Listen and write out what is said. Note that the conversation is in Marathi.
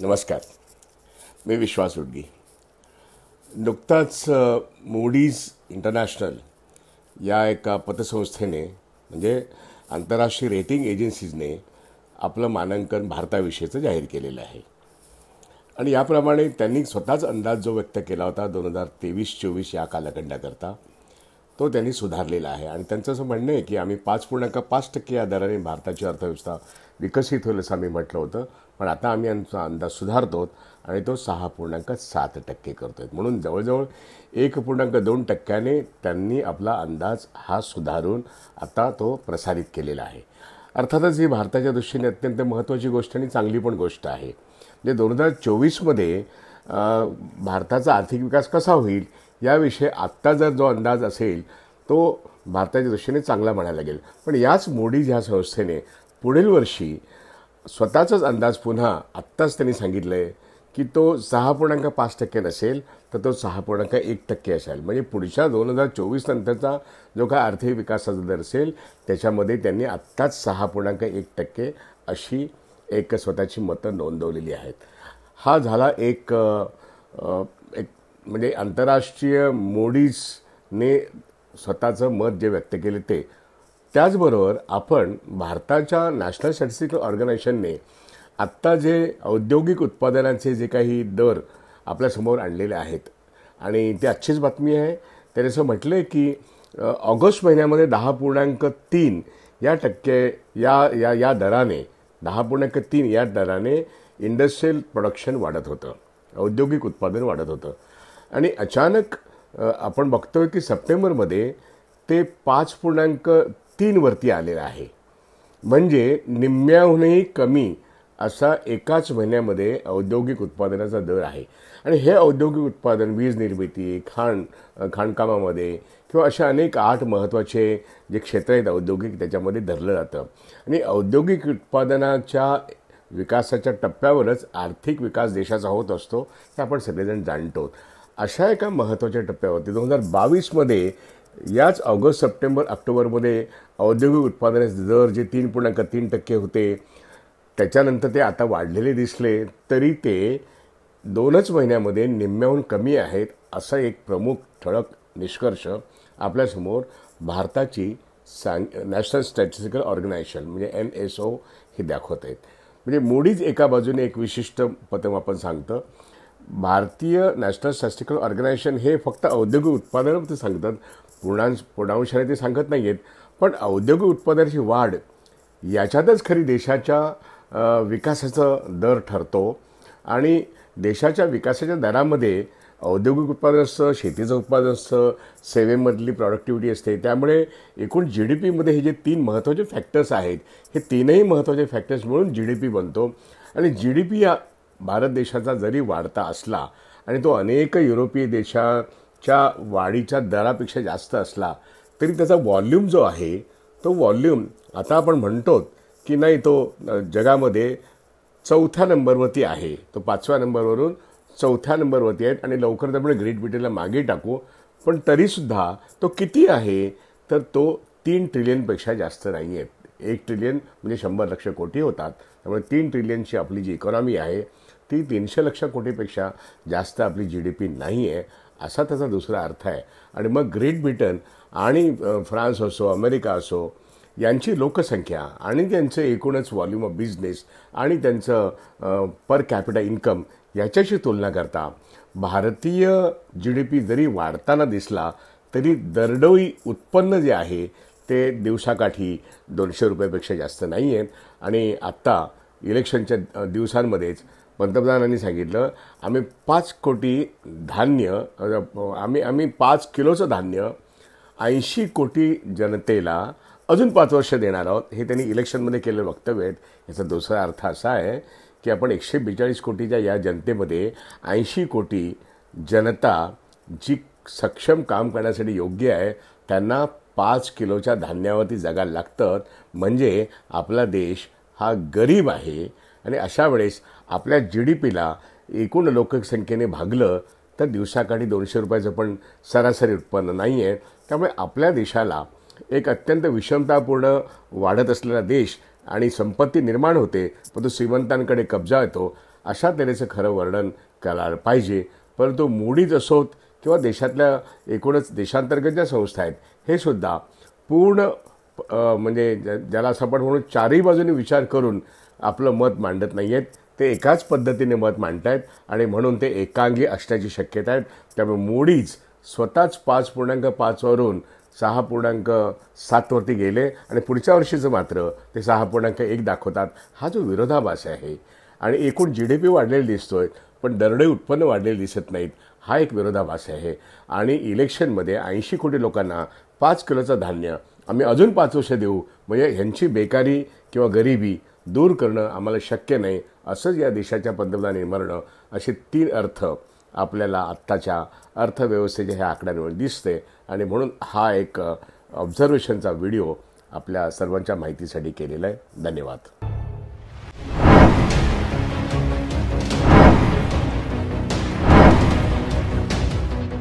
नमस्कार मी विश्वास उडगी नुकताच मूडीज इंटरनॅशनल या एका पतसंस्थेने म्हणजे आंतरराष्ट्रीय रेटिंग एजन्सीजने आपलं मानांकन भारताविषयीचं जाहीर केलेलं आहे आणि याप्रमाणे त्यांनी स्वतःच अंदाज जो व्यक्त केला होता दोन हजार तेवीस चोवीस या कालखंडाकरता तो त्यांनी सुधारलेला आहे आणि त्यांचं असं म्हणणं आहे की आम्ही पाच पूर्णांक पाच टक्के या दराने भारताची अर्थव्यवस्था विकसित होईल असं आम्ही म्हटलं होतं पण आता आम्ही आमचा अंदाज सुधारतो आणि तो सहा पूर्णांक सात टक्के करतो आहे म्हणून जवळजवळ एक पूर्णांक दोन टक्क्याने त्यांनी आपला अंदाज हा सुधारून आता तो प्रसारित केलेला आहे अर्थातच ही भारताच्या दृष्टीने अत्यंत महत्त्वाची गोष्ट आणि चांगली पण गोष्ट आहे म्हणजे दोन हजार चोवीसमध्ये भारताचा आर्थिक विकास कसा होईल याविषयी आत्ता जर जो अंदाज असेल तो भारताच्या दृष्टीने चांगला म्हणायला लागेल पण याच मोडी ह्या संस्थेने पुढील वर्षी स्वतःचाच अंदाज पुन्हा आत्ताच त्यांनी सांगितलं आहे की तो सहा पूर्णांक पाच टक्के नसेल तर तो सहा पूर्णांक एक टक्के असेल म्हणजे पुढच्या दोन हजार चोवीस नंतरचा जो काय आर्थिक विकासाचा दर असेल त्याच्यामध्ये त्यांनी आत्ताच सहा पूर्णांक एक टक्के अशी एक स्वतःची मतं नोंदवलेली आहेत हा झाला एक एक म्हणजे आंतरराष्ट्रीय मोडीजने स्वतःचं मत जे व्यक्त केले ते त्याचबरोबर आपण भारताच्या नॅशनल स्टॅटिस्टिकल ऑर्गनायझेशनने आत्ता जे औद्योगिक उत्पादनांचे जे काही दर आपल्यासमोर आणलेले आहेत आणि ती अच्छीच बातमी आहे त्याने असं म्हटलं आहे की ऑगस्ट महिन्यामध्ये दहा पूर्णांक तीन या टक्के या या या दराने दहा पूर्णांक तीन या दराने इंडस्ट्रीयल प्रोडक्शन वाढत होतं औद्योगिक उत्पादन वाढत होतं आणि अचानक आपण बघतोय की सप्टेंबरमध्ये ते पाच पूर्णांक तीनवरती आलेला आहे म्हणजे निम्म्याहूनही कमी असा एकाच महिन्यामध्ये औद्योगिक उत्पादनाचा दर आहे आणि हे औद्योगिक उत्पादन वीज निर्मिती खाण खाणकामामध्ये किंवा अशा अनेक आठ महत्त्वाचे जे क्षेत्र आहेत औद्योगिक त्याच्यामध्ये धरलं जातं आणि औद्योगिक उत्पादनाच्या विकासाच्या टप्प्यावरच आर्थिक विकास देशाचा होत असतो हे आपण सगळेजण जाणतो अशा एका महत्त्वाच्या टप्प्यावरती दोन हजार बावीसमध्ये याच ऑगस्ट सप्टेंबर ऑक्टोबरमध्ये औद्योगिक उत्पादनाचे दर जे तीन पूर्णांक तीन टक्के होते त्याच्यानंतर ते आता वाढलेले दिसले तरी ते दोनच महिन्यामध्ये निम्म्याहून कमी आहेत असा एक प्रमुख ठळक निष्कर्ष आपल्यासमोर भारताची सांग नॅशनल स्टॅटिस्टिकल ऑर्गनायझेशन म्हणजे एन एस ओ हे दाखवत आहेत म्हणजे मोडीच एका बाजूने एक विशिष्ट आपण सांगतं भारतीय नॅशनल स्टॅस्टिकल ऑर्गनायझेशन हे फक्त औद्योगिक उत्पादन ते सांगतात पूर्णांश पूर्णांशाने ते सांगत नाही आहेत पण औद्योगिक उत्पादनाची वाढ याच्यातच खरी देशाच्या विकासाचा दर ठरतो आणि देशाच्या विकासाच्या दरामध्ये औद्योगिक उत्पादन असतं शेतीचं उत्पादन असतं सेवेमधली प्रॉडक्टिव्हिटी असते त्यामुळे एकूण जी डी पीमध्ये हे जे तीन महत्त्वाचे फॅक्टर्स आहेत हे तीनही महत्त्वाचे फॅक्टर्स मिळून जी डी पी बनतो आणि जी डी पी या भारत देशाचा जरी वाढता असला आणि तो अनेक युरोपीय देशाच्या वाढीच्या दरापेक्षा जास्त असला तरी त्याचा व्हॉल्यूम जो आहे तो वॉल्यूम आता आपण म्हणतो की नाही तो जगामध्ये चौथ्या नंबरवरती आहे तो पाचव्या नंबरवरून चौथ्या नंबरवरती आहेत आणि लवकरच आपण ग्रेट ब्रिटनला मागे टाकू पण तरीसुद्धा तो किती आहे तर तो तीन ट्रिलियनपेक्षा जास्त नाही आहे एक ट्रिलियन म्हणजे शंभर लक्ष कोटी होतात त्यामुळे तीन ट्रिलियनची आपली जी इकॉनॉमी आहे ती तीनशे लक्ष कोटीपेक्षा जास्त आपली जी डी पी नाही आहे असा त्याचा दुसरा अर्थ आहे आणि मग ग्रेट ब्रिटन आणि फ्रान्स असो अमेरिका असो यांची लोकसंख्या आणि त्यांचं एकूणच व्हॉल्यूम ऑफ बिझनेस आणि त्यांचं पर कॅपिटा इन्कम याच्याशी तुलना करता भारतीय जी डी पी जरी वाढताना दिसला तरी दरडोई उत्पन्न जे आहे ते दिवसाकाठी दोनशे रुपयापेक्षा जास्त नाही आहेत आणि आत्ता इलेक्शनच्या दिवसांमध्येच पंतप्रधानांनी सांगितलं आम्ही पाच कोटी धान्य आम्ही आम्ही पाच किलोचं धान्य ऐंशी कोटी जनतेला अजून पाच वर्ष देणार आहोत हे त्यांनी इलेक्शनमध्ये केलेलं वक्तव्य आहेत याचा दुसरा अर्थ असा आहे की आपण एकशे बेचाळीस कोटीच्या या जनतेमध्ये ऐंशी कोटी जनता जी सक्षम काम करण्यासाठी योग्य आहे त्यांना पाच किलोच्या धान्यावरती जगायला लागतं म्हणजे आपला देश हा गरीब आहे आणि अशा वेळेस आपल्या जी डी पीला एकूण लोकसंख्येने भागलं तर दिवसाकाठी दोनशे रुपयाचं पण सरासरी उत्पन्न नाही आहे त्यामुळे आपल्या देशाला एक अत्यंत विषमतापूर्ण वाढत असलेला देश आणि संपत्ती निर्माण होते परंतु श्रीमंतांकडे कब्जा येतो अशा तऱ्हेचं खरं वर्णन करायला पाहिजे परंतु मोडीच असोत किंवा देशातल्या एकूणच देशांतर्गत ज्या संस्था आहेत हे सुद्धा पूर्ण म्हणजे ज्याला असं आपण म्हणून चारही बाजूने विचार करून आपलं मत मांडत नाही आहेत ते एकाच पद्धतीने मत मांडत आहेत आणि म्हणून ते एकांगी असण्याची शक्यता आहे त्यामुळे मोडीच स्वतःच पाच पूर्णांक पाचवरून सहा पूर्णांक सातवरती गेले आणि पुढच्या वर्षीचं मात्र ते सहा पूर्णांक एक दाखवतात हा जो विरोधाभास आहे आणि एकूण जी डी पी वाढलेला दिसतो आहे पण दरडे उत्पन्न वाढलेले दिसत नाहीत हा एक विरोधाभास आहे आणि इलेक्शनमध्ये ऐंशी कोटी लोकांना पाच किलोचं धान्य आम्ही अजून पाच वर्ष देऊ म्हणजे ह्यांची बेकारी किंवा गरिबी दूर करणं आम्हाला शक्य नाही असंच या देशाच्या पंतप्रधानांनी मरणं असे तीन अर्थ आपल्याला आत्ताच्या अर्थव्यवस्थेच्या ह्या आकड्यांवर दिसते आणि म्हणून हा एक ऑब्झर्वेशनचा व्हिडिओ आपल्या सर्वांच्या माहितीसाठी केलेला आहे धन्यवाद